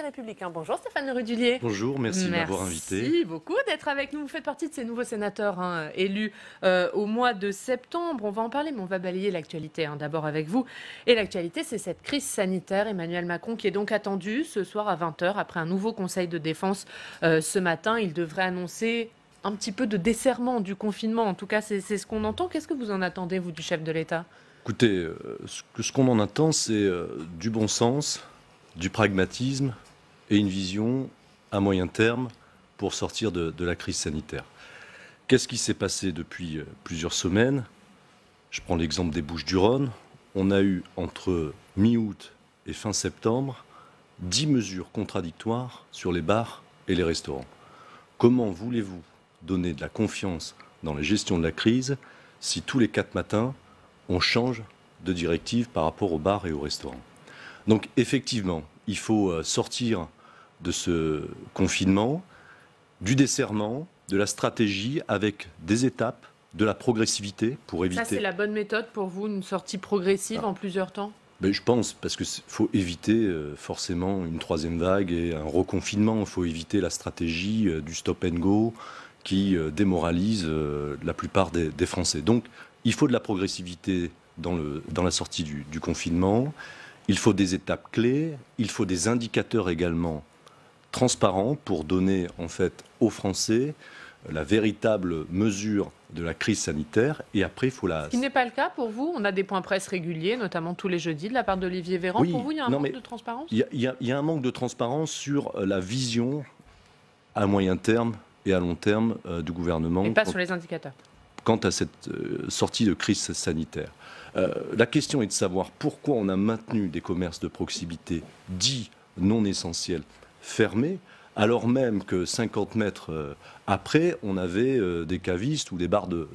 Républicains. Bonjour Stéphane Le Rudulier. Bonjour, merci, de m'avoir invité. Merci beaucoup d'être avec nous. Vous faites partie de ces nouveaux sénateurs hein, élus euh, au mois de septembre. On va en parler, mais on va balayer l'actualité hein. d'abord avec vous. Et l'actualité, c'est cette crise sanitaire. Emmanuel Macron qui est donc attendu ce soir à 20h après un nouveau conseil de défense euh, ce matin. Il devrait annoncer un petit peu de desserrement du confinement. En tout cas, c'est ce qu'on entend. Qu'est-ce que vous en attendez, vous, du chef de l'État Écoutez, euh, ce qu'on en attend, c'est du bon sens, du pragmatisme et une vision à moyen terme pour sortir de, la crise sanitaire. Qu'est-ce qui s'est passé depuis euh, plusieurs semaines Je prends l'exemple des Bouches du Rhône. On a eu entre mi-août et fin septembre dix mesures contradictoires sur les bars et les restaurants. Comment voulez-vous donner de la confiance dans la gestion de la crise si tous les quatre matins, on change de directive par rapport aux bars et aux restaurants donc effectivement, il faut euh, sortir de ce confinement, du desserrement, de la stratégie avec des étapes, de la progressivité pour éviter. Ça, c'est la bonne méthode pour vous, une sortie progressive en plusieurs temps ben, Je pense, parce qu'il faut éviter euh, forcément une troisième vague et un reconfinement. Il faut éviter la stratégie euh, du stop and go qui démoralise la plupart des, Français. Donc, il faut de la progressivité dans, le, dans la sortie du confinement. Il faut des étapes clés, il faut des indicateurs également transparents pour donner en fait aux Français la véritable mesure de la crise sanitaire et après faut la... Ce qui n'est pas le cas pour vous On a des points presse réguliers, notamment tous les jeudis de la part d'Olivier Véran. pour vous, il y a un manque de transparence Il y, a un manque de transparence sur euh, la vision à moyen terme et à long terme euh, du gouvernement. Et pas sur les indicateurs. Quant à cette euh, sortie de crise sanitaire. Euh, la question est de savoir pourquoi on a maintenu des commerces de proximité dits non essentiels fermés, alors même que 50 mètres euh, après, on avait euh, des cavistes ou des bars de,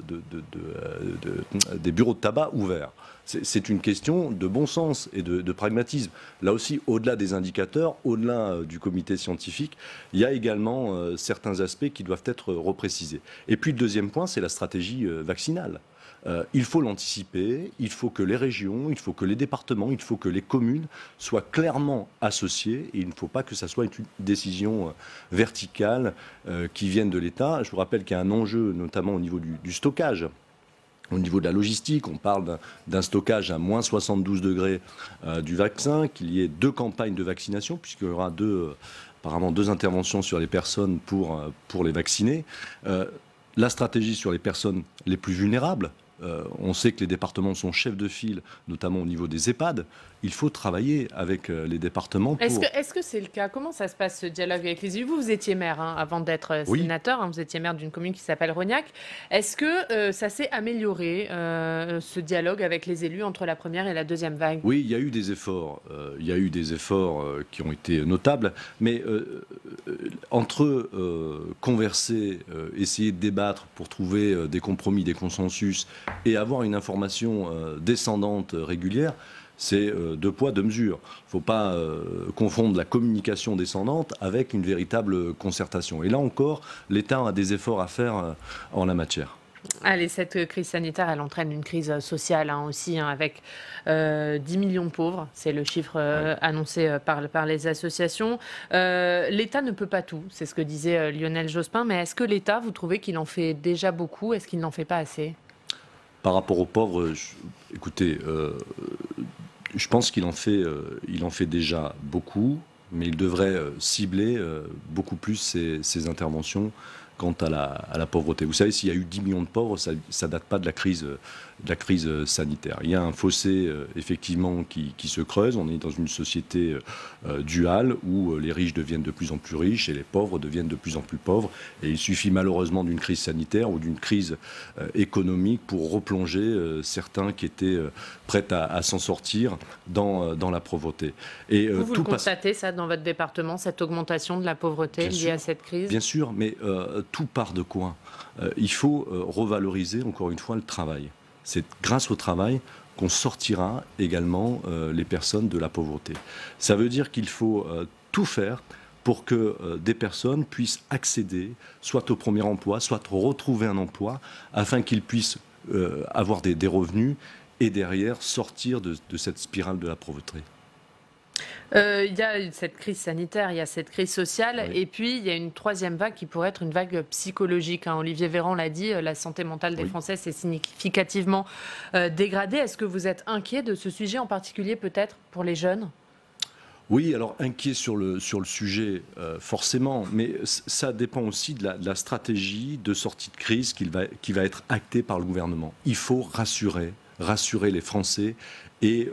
des bureaux de tabac ouverts. C'est une question de bon sens et de, pragmatisme. Là aussi, au-delà des indicateurs, au-delà du comité scientifique, il y a également certains aspects qui doivent être reprécisés. Et puis le deuxième point, c'est la stratégie vaccinale. Euh, il faut l'anticiper, il faut que les régions, il faut que les départements, il faut que les communes soient clairement associées et il ne faut pas que ça soit une décision euh, verticale euh, qui vienne de l'État. Je vous rappelle qu'il y a un enjeu notamment au niveau du, stockage. Au niveau de la logistique, on parle d'un stockage à moins 72 degrés du vaccin, qu'il y ait deux campagnes de vaccination, puisqu'il y aura apparemment deux interventions sur les personnes pour, les vacciner. la stratégie sur les personnes les plus vulnérables, euh, on sait que les départements sont chefs de file, notamment au niveau des EHPAD il faut travailler avec euh, les départements. Est-ce que c'est le cas Comment ça se passe ce dialogue avec les élus Vous, étiez maire hein, avant d'être euh, sénateur, hein, vous étiez maire d'une commune qui s'appelle Rognac. Est-ce que euh, ça s'est amélioré, ce dialogue avec les élus entre la première et la deuxième vague Oui, il y a eu des efforts. il y a eu des efforts qui ont été notables, mais entre converser, essayer de débattre pour trouver des compromis, des consensus et avoir une information descendante régulière, c'est euh, deux poids, deux mesures. Il ne faut pas euh, confondre la communication descendante avec une véritable concertation. Et là encore, l'État a des efforts à faire euh, en la matière. Allez, cette crise sanitaire, elle entraîne une crise sociale hein, aussi, hein, avec 10 millions de pauvres. C'est le chiffre annoncé par, par, les associations. L'État ne peut pas tout, c'est ce que disait Lionel Jospin. Mais est-ce que l'État, vous trouvez qu'il en fait déjà beaucoup Est-ce qu'il n'en fait pas assez Par rapport aux pauvres, écoutez, je pense qu'il en, fait, euh, il en fait déjà beaucoup, mais il devrait euh, cibler euh, beaucoup plus ses, ses interventions quant à la, pauvreté. Vous savez, s'il y a eu 10 millions de pauvres, ça ne date pas de la, crise, de la crise euh, sanitaire. Il y a un fossé, euh, effectivement, qui, se creuse. On est dans une société euh, duale où les riches deviennent de plus en plus riches et les pauvres deviennent de plus en plus pauvres. Et il suffit malheureusement d'une crise sanitaire ou d'une crise économique pour replonger certains qui étaient prêts à, s'en sortir dans, la pauvreté. Et, vous, constatez, ça, dans votre département, cette augmentation de la pauvreté liée à cette crise Bien sûr, mais tout part de coin. Euh, il faut euh, revaloriser, encore une fois, le travail. C'est grâce au travail qu'on sortira également euh, les personnes de la pauvreté. Ça veut dire qu'il faut tout faire pour que des personnes puissent accéder soit au premier emploi, soit retrouver un emploi, afin qu'ils puissent avoir des, revenus et derrière sortir de cette spirale de la pauvreté. Euh, il y a cette crise sanitaire, il y a cette crise sociale, et puis il y a une troisième vague qui pourrait être une vague psychologique. Hein. Olivier Véran l'a dit, euh, la santé mentale des Français s'est significativement euh, dégradée. Est-ce que vous êtes inquiet de ce sujet, en particulier peut-être pour les jeunes oui, alors inquiet sur le, sur le sujet, forcément, mais ça dépend aussi de la, stratégie de sortie de crise qui va, qui va être actée par le gouvernement. Il faut rassurer, rassurer les Français et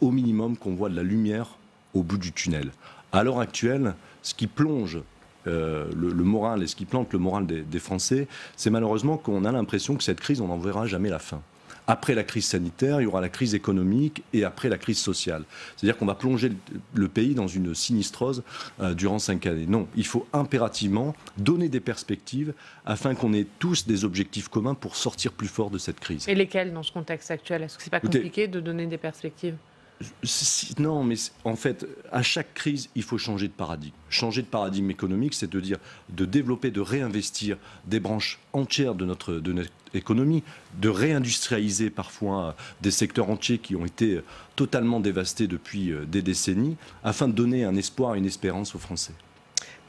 au minimum qu'on voit de la lumière au bout du tunnel. À l'heure actuelle, ce qui plonge euh, le, moral et ce qui plante le moral des, Français, c'est malheureusement qu'on a l'impression que cette crise, on n'en verra jamais la fin. Après la crise sanitaire, il y aura la crise économique et après la crise sociale. C'est-à-dire qu'on va plonger le pays dans une sinistrose euh, durant cinq années. Non, il faut impérativement donner des perspectives afin qu'on ait tous des objectifs communs pour sortir plus fort de cette crise. Et lesquels dans ce contexte actuel Est-ce que c'est pas compliqué de donner des perspectives non, mais en fait, à chaque crise, il faut changer de paradigme. Changer de paradigme économique, c'est de dire de développer, de réinvestir des branches entières de notre, économie, de réindustrialiser parfois euh, des secteurs entiers qui ont été euh, totalement dévastés depuis euh, des décennies, afin de donner un espoir, une espérance aux Français.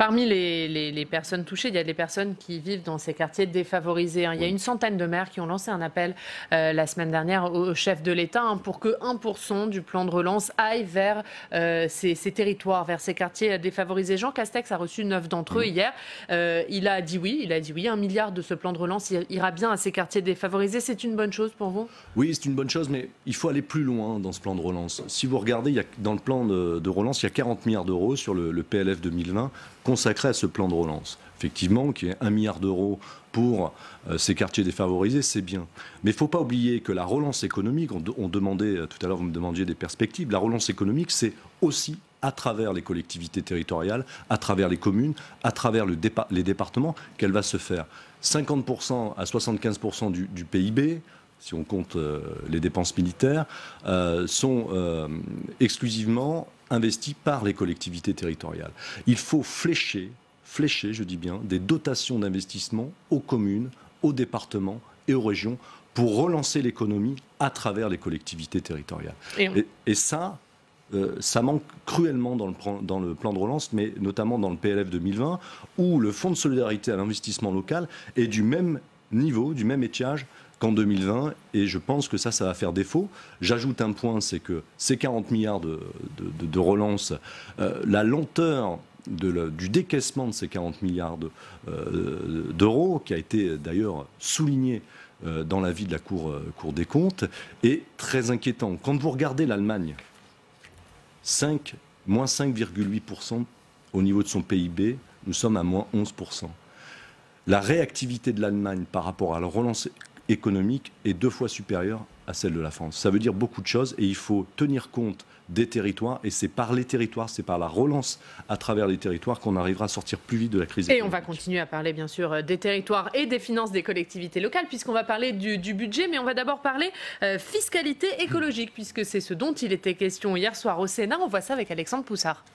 Parmi les, personnes touchées, il y a des personnes qui vivent dans ces quartiers défavorisés. Hein. Il y a une centaine de maires qui ont lancé un appel euh, la semaine dernière au, chef de l'État hein, pour que 1% du plan de relance aille vers euh, ces, territoires, vers ces quartiers défavorisés. Jean Castex a reçu neuf d'entre eux hier. Euh, il a dit oui, il a dit oui, un milliard de ce plan de relance ira bien à ces quartiers défavorisés. C'est une bonne chose pour vous Oui, c'est une bonne chose, mais il faut aller plus loin dans ce plan de relance. Si vous regardez, il dans le plan de, relance, il y a 40 milliards d'euros sur le, le PLF 2020 consacré à ce plan de relance. Effectivement, qui est un milliard d'euros pour euh, ces quartiers défavorisés, c'est bien. Mais il ne faut pas oublier que la relance économique, on, demandait, euh, tout à l'heure vous me demandiez des perspectives, la relance économique, c'est aussi à travers les collectivités territoriales, à travers les communes, à travers les départements, qu'elle va se faire. 50% à 75% du PIB, si on compte euh, les dépenses militaires, euh, sont euh, exclusivement investies par les collectivités territoriales. Il faut flécher, flécher, je dis bien, des dotations d'investissement aux communes, aux départements et aux régions pour relancer l'économie à travers les collectivités territoriales. Et, ça, ça manque cruellement dans le, dans le, plan de relance, mais notamment dans le PLF 2020, où le Fonds de solidarité à l'investissement local est du même niveau, du même étiage qu'en 2020, et je pense que ça, ça va faire défaut. J'ajoute un point, c'est que ces 40 milliards de, de, relance, euh, la lenteur du décaissement de ces 40 milliards euh, d'euros, qui a été d'ailleurs souligné euh, dans l'avis de la cour, des comptes, est très inquiétant. Quand vous regardez l'Allemagne, 5, moins 5,8% au niveau de son PIB, nous sommes à moins 11%. La réactivité de l'Allemagne par rapport à la relance économique est deux fois supérieure à celle de la France. Ça veut dire beaucoup de choses et il faut tenir compte des territoires et c'est par les territoires, c'est par la relance à travers les territoires qu'on arrivera à sortir plus vite de la crise. Et on va continuer à parler bien sûr euh, des territoires et des finances des collectivités locales puisqu'on va parler du, budget mais on va d'abord parler euh, fiscalité écologique puisque c'est ce dont il était question hier soir au Sénat. On voit ça avec Alexandre Poussard.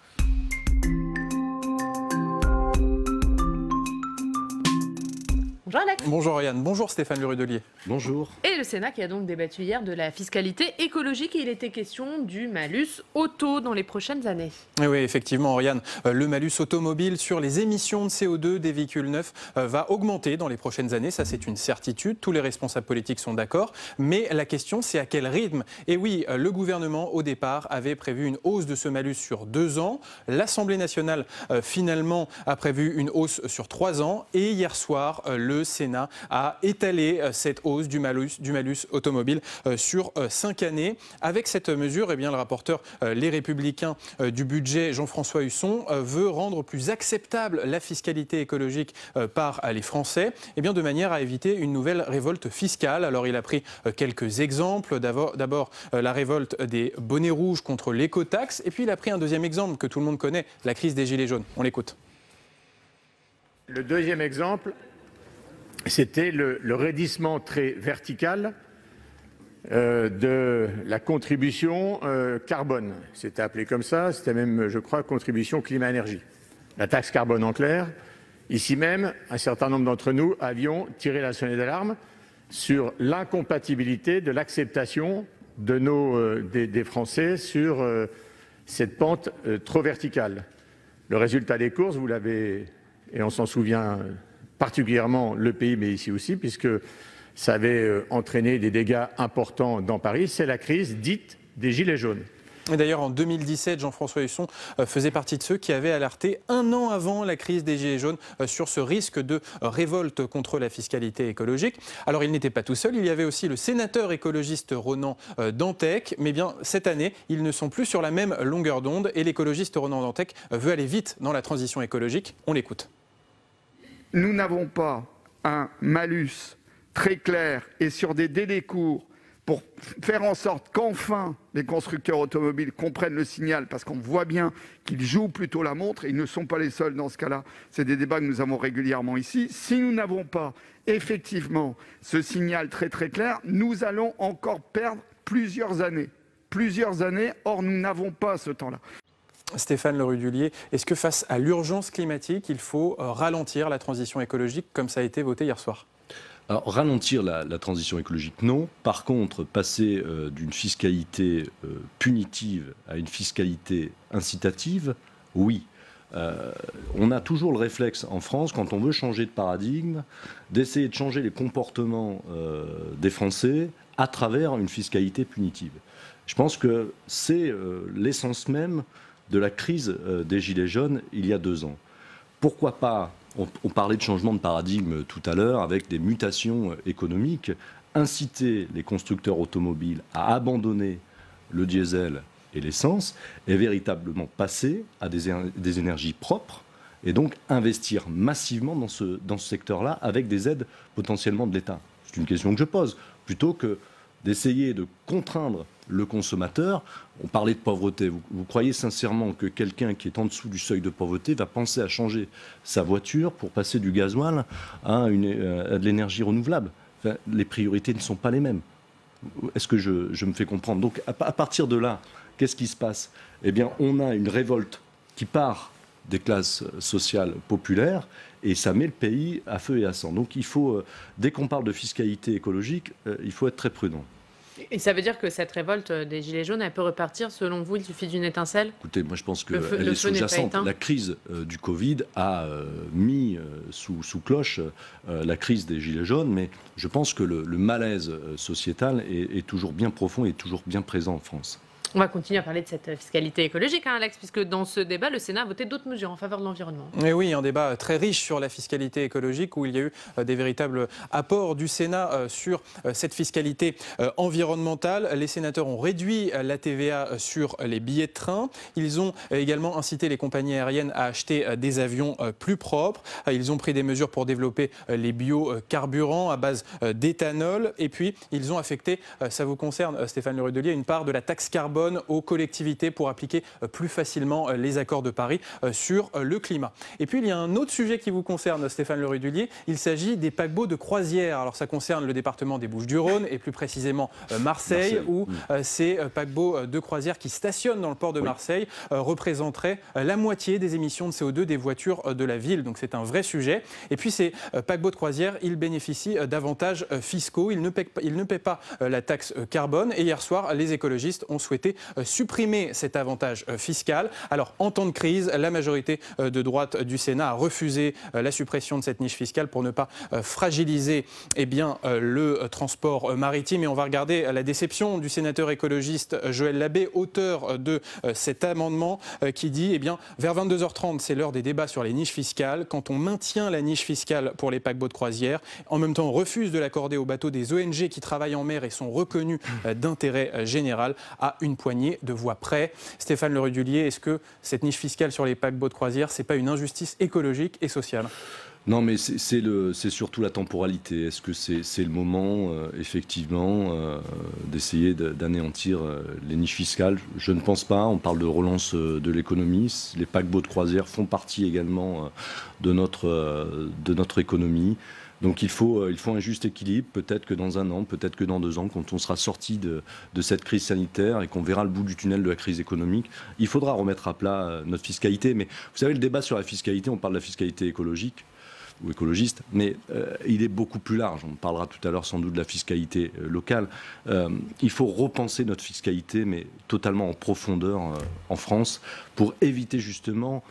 Bonjour Ryan. Bonjour Bonjour Stéphane Lurudelier. Bonjour. Et le Sénat qui a donc débattu hier de la fiscalité écologique et il était question du malus auto dans les prochaines années. Eh oui, effectivement Oriane, euh, le malus automobile sur les émissions de CO2 des véhicules neufs euh, va augmenter dans les prochaines années, ça c'est une certitude, tous les responsables politiques sont d'accord, mais la question c'est à quel rythme Et eh oui, euh, le gouvernement au départ avait prévu une hausse de ce malus sur deux ans, l'Assemblée nationale finalement a prévu une hausse sur trois ans et hier soir le Sénat a étalé euh, cette hausse du malus, automobile euh, sur euh, cinq années. Avec cette mesure, eh bien, le rapporteur Les Républicains du budget, Jean-François Husson, veut rendre plus acceptable la fiscalité écologique par les Français, eh bien, de manière à éviter une nouvelle révolte fiscale. Alors il a pris quelques exemples. D'abord la révolte des bonnets rouges contre l'écotaxe. Et puis il a pris un deuxième exemple que tout le monde connaît, la crise des Gilets jaunes. On l'écoute. Le deuxième exemple c'était le, raidissement très vertical euh, de la contribution euh, carbone. C'était appelé comme ça, c'était même, je crois, contribution climat-énergie. La taxe carbone en clair. Ici même, un certain nombre d'entre nous avions tiré la sonnette d'alarme sur l'incompatibilité de l'acceptation de nos, euh, des, Français sur cette pente trop verticale. Le résultat des courses, vous l'avez, et on s'en souvient particulièrement le pays, mais ici aussi, puisque ça avait euh, entraîné des dégâts importants dans Paris. C'est la crise dite des Gilets jaunes. d'ailleurs, en 2017, Jean-François Husson euh, faisait partie de ceux qui avaient alerté un an avant la crise des Gilets jaunes euh, sur ce risque de révolte contre la fiscalité écologique. Alors, il n'était pas tout seul. Il y avait aussi le sénateur écologiste Ronan Dantec. Mais bien, cette année, ils ne sont plus sur la même longueur d'onde. Et l'écologiste Ronan Dantec veut aller vite dans la transition écologique. On l'écoute. Nous n'avons pas un malus très clair et sur des délais courts pour faire en sorte qu'enfin les constructeurs automobiles comprennent le signal, parce qu'on voit bien qu'ils jouent plutôt la montre, et ils ne sont pas les seuls dans ce cas-là, c'est des débats que nous avons régulièrement ici, si nous n'avons pas effectivement ce signal très très clair, nous allons encore perdre plusieurs années. Plusieurs années, or nous n'avons pas ce temps-là. Stéphane Lerudulier, est-ce que face à l'urgence climatique, il faut euh, ralentir la transition écologique comme ça a été voté hier soir ralentir la, transition écologique, non. Par contre, passer euh, d'une fiscalité euh, punitive à une fiscalité incitative, oui. on a toujours le réflexe en France, quand on veut changer de paradigme, d'essayer de changer les comportements des Français à travers une fiscalité punitive. Je pense que c'est l'essence même de la crise euh, des Gilets jaunes il y a deux ans. Pourquoi pas on, parlait de changement de paradigme tout à l'heure avec des mutations euh, économiques inciter les constructeurs automobiles à abandonner le diesel et l'essence et véritablement passer à des, énergies propres et donc investir massivement dans ce, dans ce secteur-là avec des aides potentiellement de l'État C'est une question que je pose, plutôt que d'essayer de contraindre le consommateur. On parlait de pauvreté. Vous, croyez sincèrement que quelqu'un qui est en dessous du seuil de pauvreté va penser à changer sa voiture pour passer du gasoil à, euh, de l'énergie renouvelable Les priorités ne sont pas les mêmes. Est-ce que je, me fais comprendre Donc à, à partir de là, qu'est-ce qui se passe Eh bien, on a une révolte qui part des classes euh, sociales populaires et ça met le pays à feu et à sang. Donc il faut, euh, dès qu'on parle de fiscalité écologique, il faut être très prudent. Et ça veut dire que cette révolte euh, des Gilets jaunes, elle peut repartir Selon vous, il suffit d'une étincelle Écoutez, moi je pense qu'elle La crise euh, du Covid a euh, mis sous, cloche la crise des Gilets jaunes, mais je pense que le, malaise sociétal est toujours bien profond et toujours bien présent en France. On va continuer à parler de cette fiscalité écologique, hein, Alex, puisque dans ce débat, le Sénat a voté d'autres mesures en faveur de l'environnement. Eh oui, un débat euh, très riche sur la fiscalité écologique, où il y a eu euh, des véritables euh, apports du Sénat sur cette fiscalité environnementale. Les sénateurs ont réduit la TVA sur les billets de train. Ils ont également incité les compagnies aériennes à acheter des avions plus propres. Ils ont pris des mesures pour développer les biocarburants à base d'éthanol. Et puis, ils ont affecté, ça vous concerne, Stéphane Lerudelier, une part de la taxe carbone aux collectivités pour appliquer euh, plus facilement euh, les accords de Paris euh, sur le climat. Et puis il y a un autre sujet qui vous concerne, Stéphane Le Rudulier. Il s'agit des paquebots de croisière. Alors ça concerne le département des Bouches-du-Rhône et plus précisément Marseille, où ces paquebots de croisière qui stationnent dans le port de Marseille représenteraient la moitié des émissions de CO2 des voitures de la ville. Donc c'est un vrai sujet. Et puis ces paquebots de croisière, ils bénéficient d'avantages fiscaux. ils ne paient pas la taxe carbone. Et hier soir, les écologistes ont souhaité euh, supprimer cet avantage euh, fiscal. Alors, en temps de crise, la majorité euh, de droite du Sénat a refusé la suppression de cette niche fiscale pour ne pas fragiliser eh bien, le transport maritime. Et on va regarder la déception du sénateur écologiste Joël Labbé, auteur de cet amendement qui dit eh bien, vers 22h30, c'est l'heure des débats sur les niches fiscales. Quand on maintient la niche fiscale pour les paquebots de croisière, en même temps, on refuse de l'accorder aux bateaux des ONG qui travaillent en mer et sont reconnus d'intérêt général à une poignée de voix près. Stéphane Le est-ce que cette niche fiscale sur les paquebots de croisière, ce n'est pas une injustice écologique et sociale non, mais c'est surtout la temporalité. Est-ce que c'est le moment, euh, effectivement, euh, d'essayer d'anéantir euh, les niches fiscales Je ne pense pas. On parle de relance de l'économie. Les paquebots de croisière font partie également de, notre, de notre économie. Donc euh, il faut, un juste équilibre. Peut-être que dans un an, peut-être que dans deux ans, quand on sera sorti de, cette crise sanitaire et qu'on verra le bout du tunnel de la crise économique, il faudra remettre à plat euh, notre fiscalité. Mais vous savez, le débat sur la fiscalité, on parle de la fiscalité écologique ou écologiste, mais euh, il est beaucoup plus large. On parlera tout à l'heure sans doute de la fiscalité locale. il faut repenser notre fiscalité, mais totalement en profondeur en France, pour éviter justement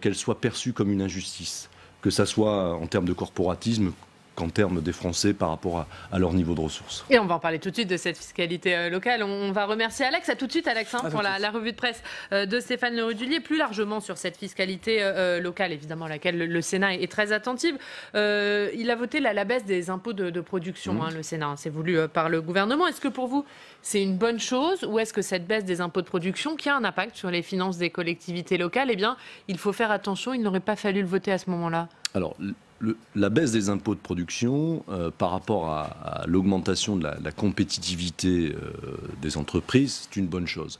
qu'elle soit perçue comme une injustice que ça soit en termes de corporatisme en termes des Français par rapport à, leur niveau de ressources. Et on va en parler tout de suite de cette fiscalité euh, locale. On va remercier Alex. À tout de suite, Alex, hein, pour la, revue de presse euh, de Stéphane Lerudulier. Plus largement sur cette fiscalité euh, locale, évidemment, à laquelle le, Sénat est, très attentif. il a voté la, baisse des impôts de, production, mmh. hein, le Sénat. C'est voulu par le gouvernement. Est-ce que pour vous, c'est une bonne chose ou est-ce que cette baisse des impôts de production, qui a un impact sur les finances des collectivités locales, eh bien, il faut faire attention. Il n'aurait pas fallu le voter à ce moment-là. Alors, la baisse des impôts de production euh, par rapport à, l'augmentation de la, compétitivité euh, des entreprises, c'est une bonne chose.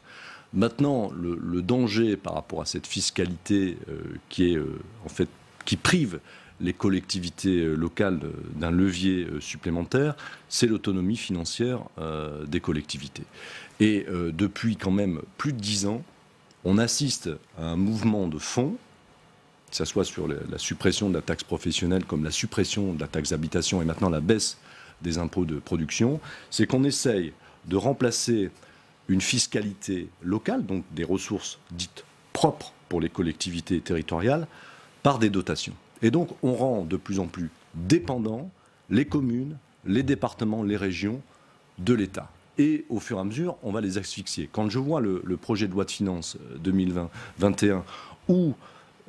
Maintenant, le, danger par rapport à cette fiscalité euh, qui est en fait qui prive les collectivités locales d'un levier supplémentaire, c'est l'autonomie financière des collectivités. Et depuis quand même plus de dix ans, on assiste à un mouvement de fonds que ce soit sur la suppression de la taxe professionnelle comme la suppression de la taxe d'habitation et maintenant la baisse des impôts de production, c'est qu'on essaye de remplacer une fiscalité locale, donc des ressources dites propres pour les collectivités territoriales, par des dotations. Et donc on rend de plus en plus dépendants les communes, les départements, les régions de l'État et au fur et à mesure, on va les asphyxier. Quand je vois le, projet de loi de finances 2020-21 euh, où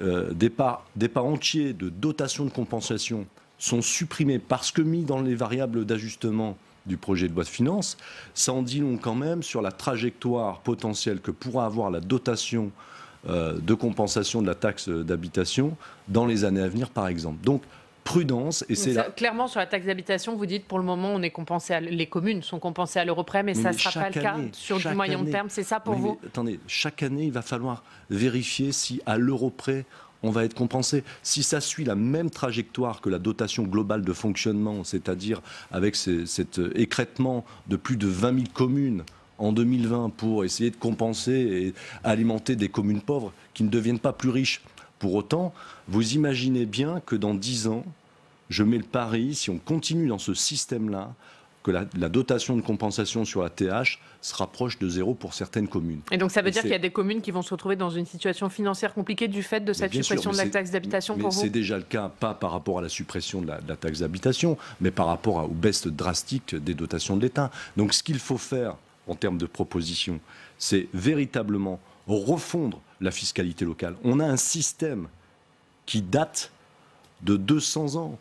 euh, des, parts entiers de dotation de compensation sont supprimés parce que mis dans les variables d'ajustement du projet de loi de finances, ça en dit long quand même sur la trajectoire potentielle que pourra avoir la dotation euh, de compensation de la taxe d'habitation dans les années à venir, par exemple. Donc, prudence. Et c'est Clairement, sur la taxe d'habitation, vous dites pour le moment, on est compensé les communes sont compensées à l'euro mais, ça ne sera pas le cas sur du moyen terme. C'est ça pour vous Attendez, chaque année, il va falloir vérifier si à l'euro près, on va être compensé. Si ça suit la même trajectoire que la dotation globale de fonctionnement, c'est-à-dire avec cet euh, écrêtement de plus de 20 000 communes en 2020 pour essayer de compenser et alimenter des communes pauvres qui ne deviennent pas plus riches, pour autant, vous imaginez bien que dans 10 ans, je mets le pari, si on continue dans ce système-là, que la, dotation de compensation sur la TH se rapproche de zéro pour certaines communes. Et donc ça veut dire qu'il y a des communes qui vont se retrouver dans une situation financière compliquée du fait de cette suppression de la taxe d'habitation pour vous C'est déjà le cas, pas par rapport à la suppression de la, taxe d'habitation, mais par rapport aux baisses drastiques des dotations de l'État. Donc ce qu'il faut faire en termes de proposition, c'est véritablement refondre la fiscalité locale. On a un système qui date de 200 ans.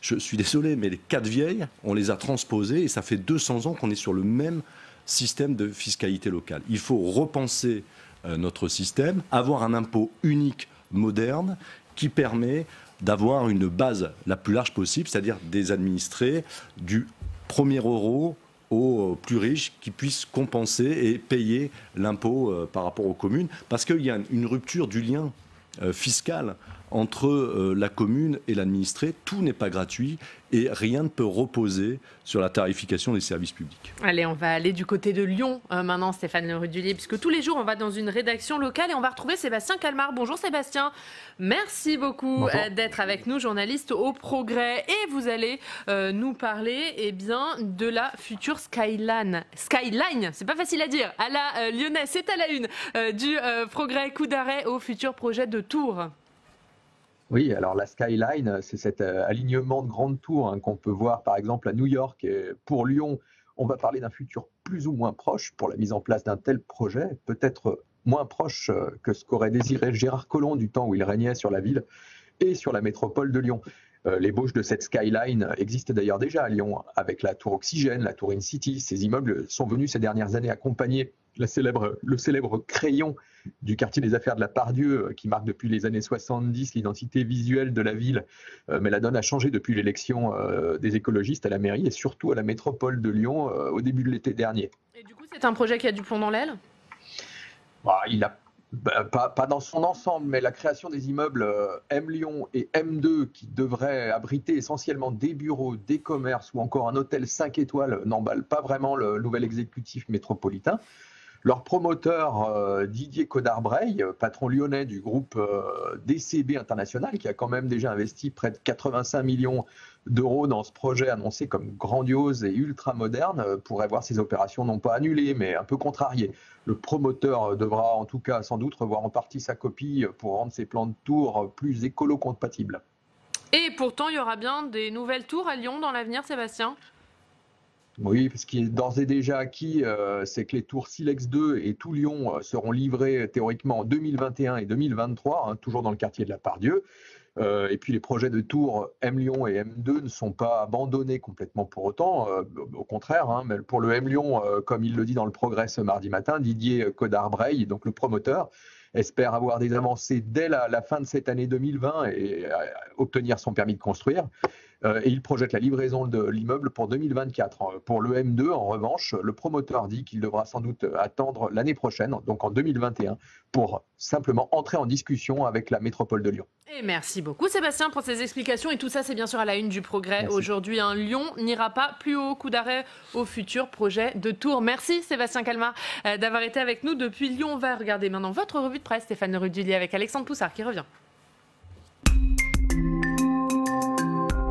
Je suis désolé, mais les quatre vieilles, on les a transposées et ça fait 200 ans qu'on est sur le même système de fiscalité locale. Il faut repenser euh, notre système, avoir un impôt unique, moderne, qui permet d'avoir une base la plus large possible, c'est-à-dire des administrés du premier euro aux euh, plus riches qui puissent compenser et payer l'impôt euh, par rapport aux communes, parce qu'il y a une rupture du lien euh, fiscal entre euh, la commune et l'administré. Tout n'est pas gratuit et rien ne peut reposer sur la tarification des services publics. Allez, on va aller du côté de Lyon hein, maintenant, Stéphane Rudulier, puisque tous les jours, on va dans une rédaction locale et on va retrouver Sébastien Calmar. Bonjour Sébastien, merci beaucoup euh, d'être avec nous, journaliste au Progrès. Et vous allez euh, nous parler eh bien, de la future Skyline. Skyline, c'est pas facile à dire, à la lyonnaise, c'est à la une du Progrès, coup d'arrêt au futur projet de tour oui, alors la skyline, c'est cet euh, alignement de grandes tours hein, qu'on peut voir par exemple à New York. pour Lyon, on va parler d'un futur plus ou moins proche pour la mise en place d'un tel projet, peut-être moins proche euh, que ce qu'aurait désiré Gérard Collomb du temps où il régnait sur la ville et sur la métropole de Lyon. Euh, les L'ébauche de cette skyline existe d'ailleurs déjà à Lyon, avec la tour Oxygène, la tour In City. Ces immeubles sont venus ces dernières années accompagner le célèbre crayon du quartier des affaires de la Pardieu, euh, qui marque depuis les années 70 l'identité visuelle de la ville. Euh, mais la donne a changé depuis l'élection euh, des écologistes à la mairie et surtout à la métropole de Lyon au début de l'été dernier. Et du coup, c'est un projet qui a du plomb dans l'aile bah, Il a bah, pas, pas, dans son ensemble, mais la création des immeubles M Lyon et M2 qui devraient abriter essentiellement des bureaux, des commerces ou encore un hôtel 5 étoiles n'emballe pas vraiment le nouvel exécutif métropolitain. Leur promoteur, euh, Didier Codarbreil, euh, patron lyonnais du groupe euh, DCB International, qui a quand même déjà investi près de 85 millions d'euros dans ce projet annoncé comme grandiose et ultra moderne, pourrait voir ses opérations non pas annulées, mais un peu contrariées. Le promoteur devra en tout cas sans doute revoir en partie sa copie pour rendre ses plans de tours plus écolo-compatibles. Et pourtant, il y aura bien des nouvelles tours à Lyon dans l'avenir, Sébastien oui, parce qu'il est d'ores et déjà acquis, euh, c'est que les tours Silex 2 et tout Lyon euh, seront livrés euh, théoriquement en 2021 et 2023, hein, toujours dans le quartier de la Pardieu. Euh, et puis les projets de tours M Lyon et M2 ne sont pas abandonnés complètement pour autant, au contraire. Hein, mais pour le M Lyon, comme il le dit dans le Progrès ce mardi matin, Didier codard donc le promoteur, espère avoir des avancées dès la, fin de cette année 2020 et euh, obtenir son permis de construire. Euh, et il projette la livraison de l'immeuble pour 2024. Euh, pour le M2, en revanche, le promoteur dit qu'il devra sans doute attendre l'année prochaine, donc en 2021, pour simplement entrer en discussion avec la métropole de Lyon. Et merci beaucoup Sébastien pour ces explications. Et tout ça, c'est bien sûr à la une du progrès aujourd'hui. Un hein. Lyon n'ira pas plus haut. Coup d'arrêt au futur projet de tour. Merci Sébastien Calma d'avoir été avec nous depuis Lyon. On va regarder maintenant votre revue Stéphane Rudulier avec Alexandre Poussard qui revient.